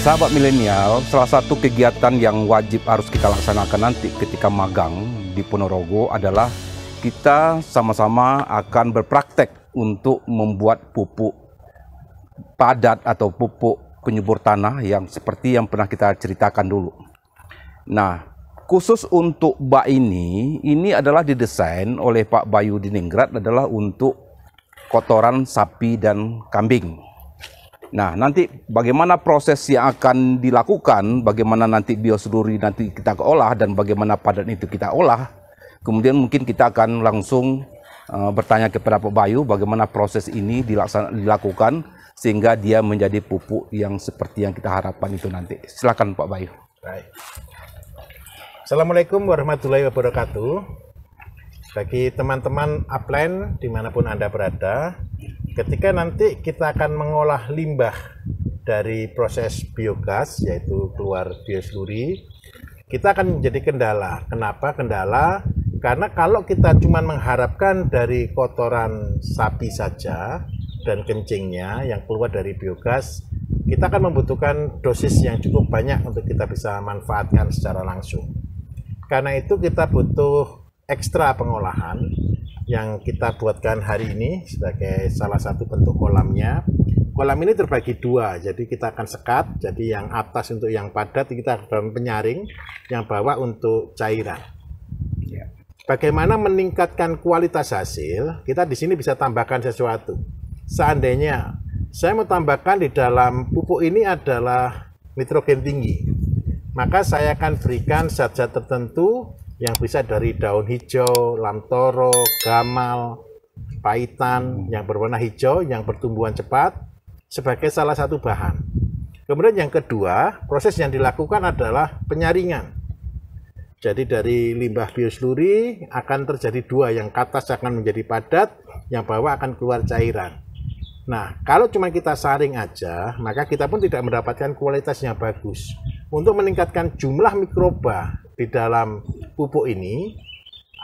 Sahabat milenial, salah satu kegiatan yang wajib harus kita laksanakan nanti ketika magang di Ponorogo adalah kita sama-sama akan berpraktek untuk membuat pupuk padat atau pupuk penyubur tanah yang seperti yang pernah kita ceritakan dulu. Nah, khusus untuk bak ini, ini adalah didesain oleh Pak Bayu Diningrat adalah untuk kotoran sapi dan kambing. Nah, nanti bagaimana proses yang akan dilakukan, bagaimana nanti bioseluri nanti kita olah dan bagaimana padat itu kita olah. Kemudian mungkin kita akan langsung uh, bertanya kepada Pak Bayu bagaimana proses ini dilakukan sehingga dia menjadi pupuk yang seperti yang kita harapkan itu nanti. Silakan Pak Bayu. Baik. Assalamualaikum warahmatullahi wabarakatuh. Bagi teman-teman upline dimanapun Anda berada, ketika nanti kita akan mengolah limbah dari proses biogas yaitu keluar biosluri kita akan menjadi kendala. Kenapa kendala? Karena kalau kita cuma mengharapkan dari kotoran sapi saja dan kencingnya yang keluar dari biogas, kita akan membutuhkan dosis yang cukup banyak untuk kita bisa manfaatkan secara langsung. Karena itu kita butuh ekstra pengolahan yang kita buatkan hari ini sebagai salah satu bentuk kolamnya. Kolam ini terbagi dua, jadi kita akan sekat. Jadi yang atas untuk yang padat kita akan penyaring, yang bawah untuk cairan. Ya. Bagaimana meningkatkan kualitas hasil? Kita di sini bisa tambahkan sesuatu. Seandainya saya mau tambahkan di dalam pupuk ini adalah nitrogen tinggi, maka saya akan berikan zat-zat tertentu yang bisa dari daun hijau, lamtoro, gamal, paitan hmm. yang berwarna hijau yang pertumbuhan cepat sebagai salah satu bahan. Kemudian yang kedua, proses yang dilakukan adalah penyaringan. Jadi dari limbah biosluri akan terjadi dua, yang ke atas akan menjadi padat, yang bawah akan keluar cairan. Nah, kalau cuma kita saring aja, maka kita pun tidak mendapatkan kualitasnya bagus. Untuk meningkatkan jumlah mikroba di dalam pupuk ini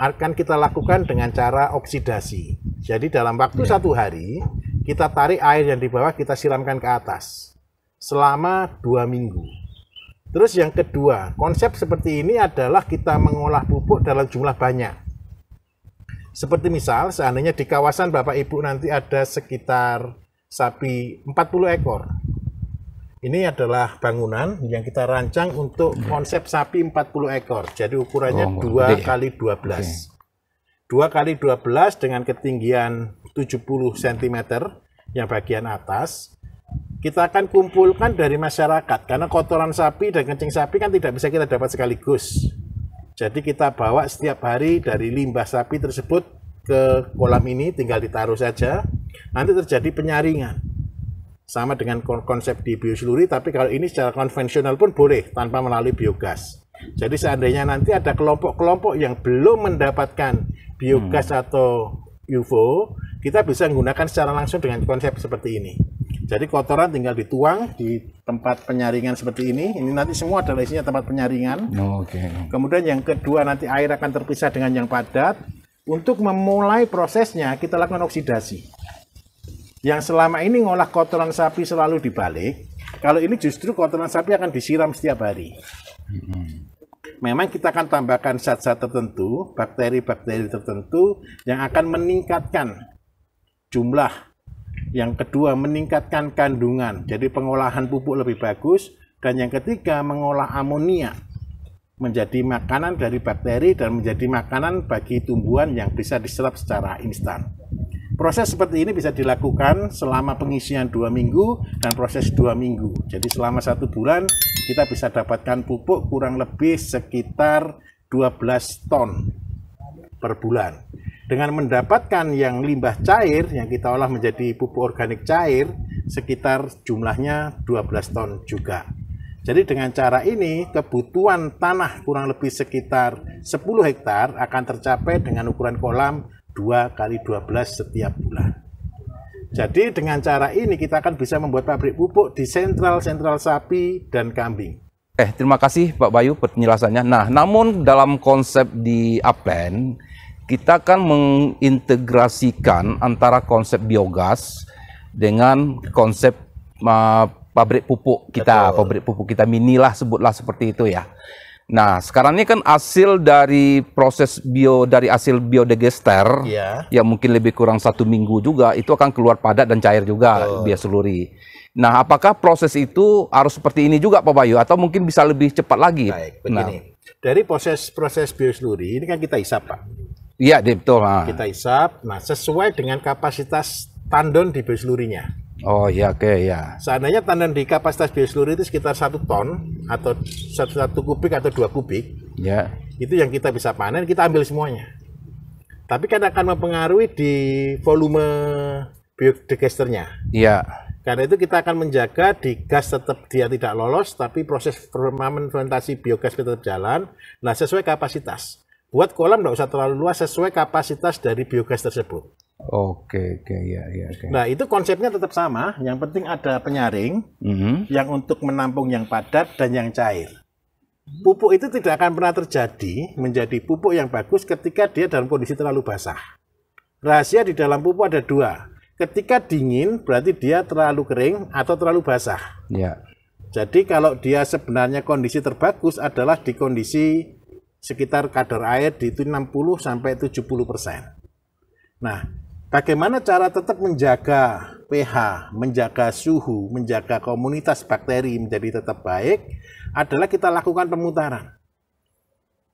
akan kita lakukan dengan cara oksidasi. Jadi dalam waktu ya. satu hari kita tarik air yang di bawah kita siramkan ke atas selama dua minggu. Terus yang kedua konsep seperti ini adalah kita mengolah pupuk dalam jumlah banyak. Seperti misal seandainya di kawasan Bapak Ibu nanti ada sekitar sapi 40 ekor. Ini adalah bangunan yang kita rancang untuk iya. konsep sapi 40 ekor. Jadi ukurannya oh, 2 kali 12. Okay. 2 kali 12 dengan ketinggian 70 cm yang bagian atas. Kita akan kumpulkan dari masyarakat karena kotoran sapi dan kencing sapi kan tidak bisa kita dapat sekaligus. Jadi kita bawa setiap hari dari limbah sapi tersebut ke kolam ini tinggal ditaruh saja. Nanti terjadi penyaringan sama dengan konsep di biosiluri tapi kalau ini secara konvensional pun boleh tanpa melalui biogas. Jadi seandainya nanti ada kelompok-kelompok yang belum mendapatkan biogas hmm. atau UFO, kita bisa menggunakan secara langsung dengan konsep seperti ini. Jadi kotoran tinggal dituang di tempat penyaringan seperti ini. Ini nanti semua adalah isinya tempat penyaringan. Oh, Oke. Okay. Kemudian yang kedua nanti air akan terpisah dengan yang padat. Untuk memulai prosesnya kita lakukan oksidasi yang selama ini ngolah kotoran sapi selalu dibalik, kalau ini justru kotoran sapi akan disiram setiap hari. Mm-hmm. Memang kita akan tambahkan zat-zat tertentu, bakteri-bakteri tertentu yang akan meningkatkan jumlah. Yang kedua, meningkatkan kandungan. Jadi pengolahan pupuk lebih bagus. Dan yang ketiga, mengolah amonia menjadi makanan dari bakteri dan menjadi makanan bagi tumbuhan yang bisa diserap secara instan. Proses seperti ini bisa dilakukan selama pengisian dua minggu dan proses dua minggu. Jadi selama satu bulan kita bisa dapatkan pupuk kurang lebih sekitar 12 ton per bulan. Dengan mendapatkan yang limbah cair yang kita olah menjadi pupuk organik cair sekitar jumlahnya 12 ton juga. Jadi dengan cara ini kebutuhan tanah kurang lebih sekitar 10 hektar akan tercapai dengan ukuran kolam 2 kali 12 setiap bulan. Jadi dengan cara ini kita akan bisa membuat pabrik pupuk di sentral-sentral sapi dan kambing. Eh, terima kasih Pak Bayu penjelasannya. Nah, namun dalam konsep di APEN kita akan mengintegrasikan antara konsep biogas dengan konsep uh, pabrik pupuk kita, Betul. pabrik pupuk kita minilah sebutlah seperti itu ya. Nah, sekarang ini kan hasil dari proses bio dari hasil biodegester yeah. ya mungkin lebih kurang satu minggu juga itu akan keluar padat dan cair juga oh. seluri. Nah, apakah proses itu harus seperti ini juga Pak Bayu atau mungkin bisa lebih cepat lagi? Baik, begini. Nah. Dari proses proses seluri ini kan kita hisap Pak. Iya, betul. Nah. Kita hisap. Nah, sesuai dengan kapasitas tandon di selurinya. Oh iya oke okay, ya. Seandainya tanam di kapasitas bioseluruh itu sekitar satu ton atau satu, satu kubik atau dua kubik. Ya. Itu yang kita bisa panen kita ambil semuanya. Tapi kan akan mempengaruhi di volume biodigesternya. Iya. Karena itu kita akan menjaga di gas tetap dia tidak lolos, tapi proses fermentasi biogas tetap jalan. Nah sesuai kapasitas. Buat kolam tidak usah terlalu luas sesuai kapasitas dari biogas tersebut. Oke, oke, ya, ya, oke. Nah, itu konsepnya tetap sama. Yang penting ada penyaring mm-hmm. yang untuk menampung yang padat dan yang cair. Pupuk itu tidak akan pernah terjadi menjadi pupuk yang bagus ketika dia dalam kondisi terlalu basah. Rahasia di dalam pupuk ada dua. Ketika dingin, berarti dia terlalu kering atau terlalu basah. Ya. Jadi kalau dia sebenarnya kondisi terbagus adalah di kondisi sekitar kadar air di 60 sampai 70 persen. Nah, Bagaimana cara tetap menjaga pH, menjaga suhu, menjaga komunitas bakteri menjadi tetap baik adalah kita lakukan pemutaran.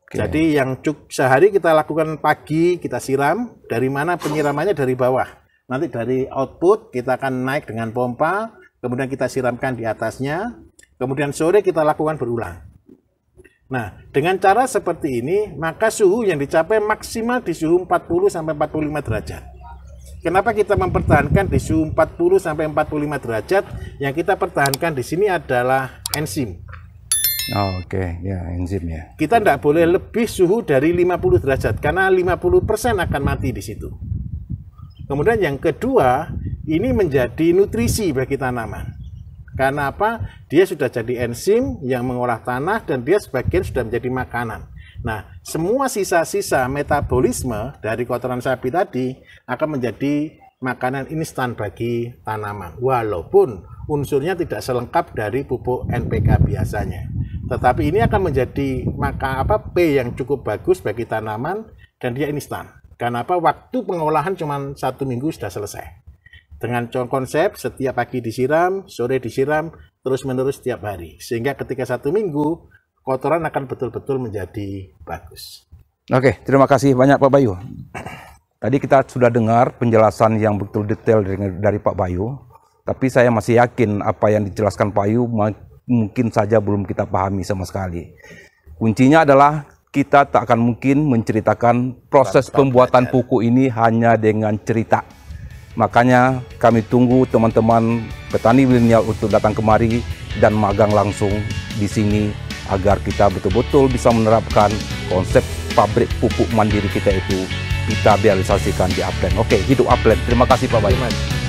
Okay. Jadi yang cuk sehari kita lakukan pagi kita siram dari mana penyiramannya dari bawah. Nanti dari output kita akan naik dengan pompa, kemudian kita siramkan di atasnya, kemudian sore kita lakukan berulang. Nah, dengan cara seperti ini, maka suhu yang dicapai maksimal di suhu 40 sampai 45 derajat. Kenapa kita mempertahankan di suhu 40 sampai 45 derajat? Yang kita pertahankan di sini adalah enzim. Oh, Oke, okay. ya enzim ya. Kita tidak boleh lebih suhu dari 50 derajat karena 50% akan mati di situ. Kemudian yang kedua, ini menjadi nutrisi bagi tanaman. Karena apa? Dia sudah jadi enzim yang mengolah tanah dan dia sebagian sudah menjadi makanan. Nah, semua sisa-sisa metabolisme dari kotoran sapi tadi akan menjadi makanan instan bagi tanaman. Walaupun unsurnya tidak selengkap dari pupuk NPK biasanya. Tetapi ini akan menjadi maka apa P yang cukup bagus bagi tanaman dan dia instan. kenapa waktu pengolahan cuma satu minggu sudah selesai. Dengan konsep setiap pagi disiram, sore disiram, terus menerus setiap hari. Sehingga ketika satu minggu kotoran akan betul-betul menjadi bagus. Oke, terima kasih banyak Pak Bayu. Tadi kita sudah dengar penjelasan yang betul detail dari, dari Pak Bayu, tapi saya masih yakin apa yang dijelaskan Pak Bayu mungkin saja belum kita pahami sama sekali. Kuncinya adalah kita tak akan mungkin menceritakan proses pembuatan belajar. puku ini hanya dengan cerita. Makanya kami tunggu teman-teman petani milenial untuk datang kemari dan magang langsung di sini agar kita betul-betul bisa menerapkan konsep pabrik pupuk mandiri kita itu kita realisasikan di Upland. Oke, hidup Upland. Terima kasih Pak Bayu.